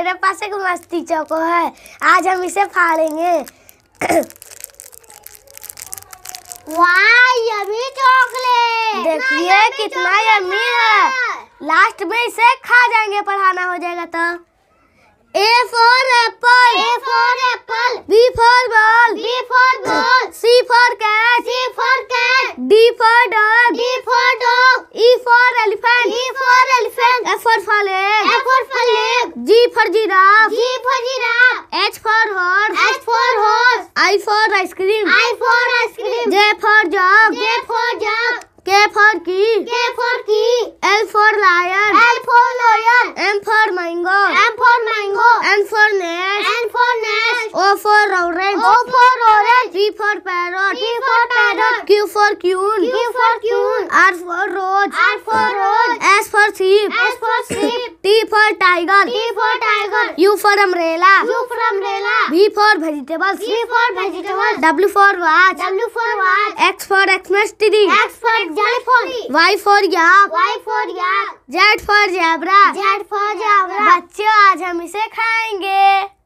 मेरे पास एक मस्ती चौको है आज हम इसे फाड़ेंगे देखिए कितना यमी है लास्ट में इसे खा जाएंगे पढ़ाना हो जाएगा तो A for apple A for apple B for ball B for ball C for cat C for cat D for dog G for giraffe. G for giraffe. H for horse. H for horse. I for ice cream. I for ice cream. J for job. J for job. K for key. K for key. L for lion. L for lion. M for mango. M for mango. N for nest. N for nest. O for orange. O for orange. P for parrot. P for parrot. Q for queen. Q for queen. R for rose. R for rose. S for sheep. S for sheep. tiger. T for tiger. U for umbrella. U for umbrella. V for vegetables. V for vegetables. W for watch. W for watch. X for Xmasty. X for telephone. Y for yak. Y for yak. Z for zebra. Z for zebra. बच्चे आज हम इसे खाएंगे